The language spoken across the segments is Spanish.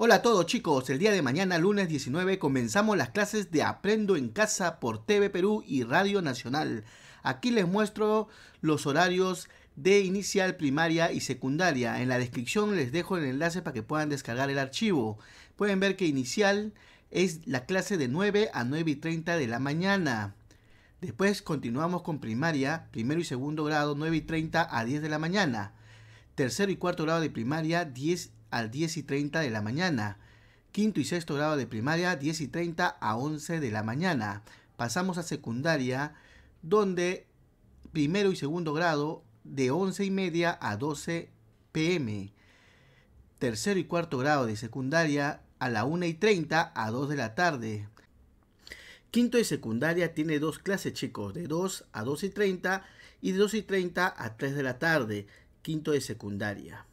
Hola a todos chicos, el día de mañana, lunes 19, comenzamos las clases de Aprendo en Casa por TV Perú y Radio Nacional. Aquí les muestro los horarios de inicial, primaria y secundaria. En la descripción les dejo el enlace para que puedan descargar el archivo. Pueden ver que inicial es la clase de 9 a 9 y 30 de la mañana. Después continuamos con primaria, primero y segundo grado, 9 y 30 a 10 de la mañana. Tercero y cuarto grado de primaria, 10 y al 10 y 30 de la mañana. Quinto y sexto grado de primaria, 10 y 30 a 11 de la mañana. Pasamos a secundaria, donde primero y segundo grado de 11 y media a 12 pm. Tercero y cuarto grado de secundaria a la 1 y 30 a 2 de la tarde. Quinto y secundaria tiene dos clases, chicos, de 2 a 2 y 30 y de 2 y 30 a 3 de la tarde. Quinto de secundaria.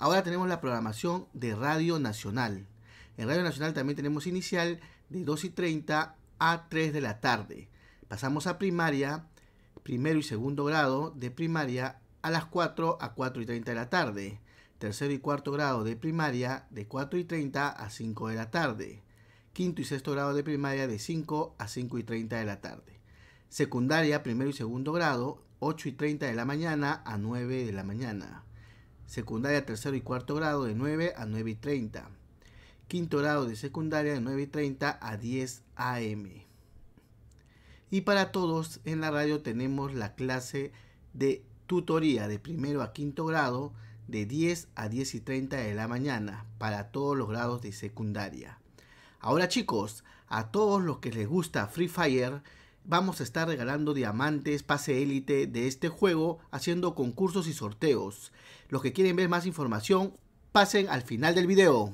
Ahora tenemos la programación de Radio Nacional. En Radio Nacional también tenemos inicial de 2 y 30 a 3 de la tarde. Pasamos a primaria, primero y segundo grado de primaria a las 4 a 4 y 30 de la tarde. Tercero y cuarto grado de primaria de 4 y 30 a 5 de la tarde. Quinto y sexto grado de primaria de 5 a 5 y 30 de la tarde. Secundaria, primero y segundo grado, 8 y 30 de la mañana a 9 de la mañana secundaria tercero y cuarto grado de 9 a 9 y 30, quinto grado de secundaria de 9 y 30 a 10 a.m. Y para todos en la radio tenemos la clase de tutoría de primero a quinto grado de 10 a 10 y 30 de la mañana para todos los grados de secundaria. Ahora chicos, a todos los que les gusta Free Fire, vamos a estar regalando diamantes, pase élite de este juego, haciendo concursos y sorteos. Los que quieren ver más información, pasen al final del video.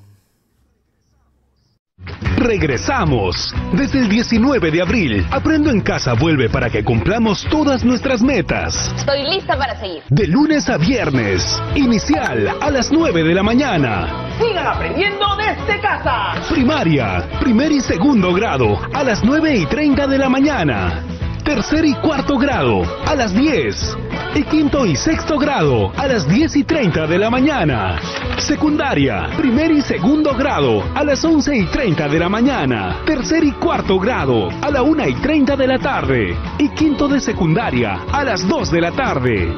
Regresamos. Desde el 19 de abril, Aprendo en Casa vuelve para que cumplamos todas nuestras metas. Estoy lista para seguir. De lunes a viernes, inicial a las 9 de la mañana. Sigan aprendiendo desde casa. Primaria, primer y segundo grado, a las 9 y 30 de la mañana. Tercer y cuarto grado, a las 10. Y quinto y sexto grado a las 10 y 30 de la mañana. Secundaria, primer y segundo grado a las 11 y 30 de la mañana. Tercer y cuarto grado a la una y 30 de la tarde. Y quinto de secundaria a las 2 de la tarde.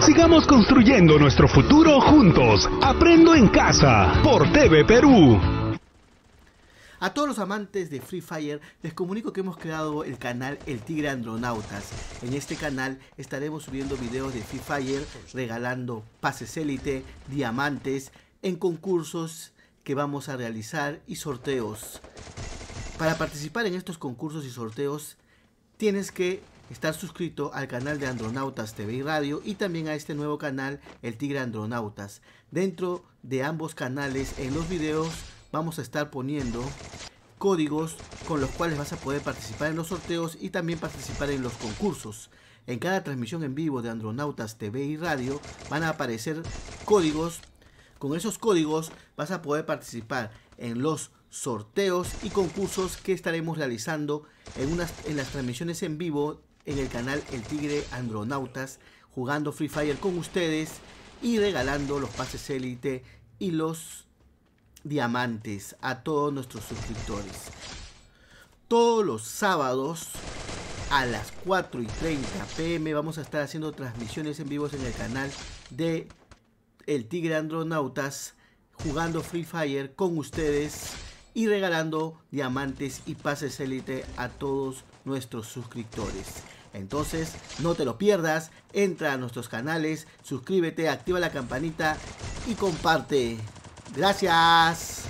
Sigamos construyendo nuestro futuro juntos. Aprendo en casa por TV Perú. A todos los amantes de Free Fire les comunico que hemos creado el canal El Tigre Andronautas. En este canal estaremos subiendo videos de Free Fire, regalando pases élite, diamantes, en concursos que vamos a realizar y sorteos. Para participar en estos concursos y sorteos tienes que estar suscrito al canal de Andronautas TV y Radio y también a este nuevo canal El Tigre Andronautas. Dentro de ambos canales en los videos vamos a estar poniendo códigos con los cuales vas a poder participar en los sorteos y también participar en los concursos. En cada transmisión en vivo de Andronautas TV y Radio van a aparecer códigos. Con esos códigos vas a poder participar en los sorteos y concursos que estaremos realizando en, unas, en las transmisiones en vivo en el canal El Tigre Andronautas, jugando Free Fire con ustedes y regalando los pases élite y los diamantes a todos nuestros suscriptores. Todos los sábados a las 4 y 30 pm vamos a estar haciendo transmisiones en vivo en el canal de El Tigre Andronautas jugando Free Fire con ustedes y regalando diamantes y pases élite a todos nuestros suscriptores. Entonces, no te lo pierdas, entra a nuestros canales, suscríbete, activa la campanita y comparte. Gracias.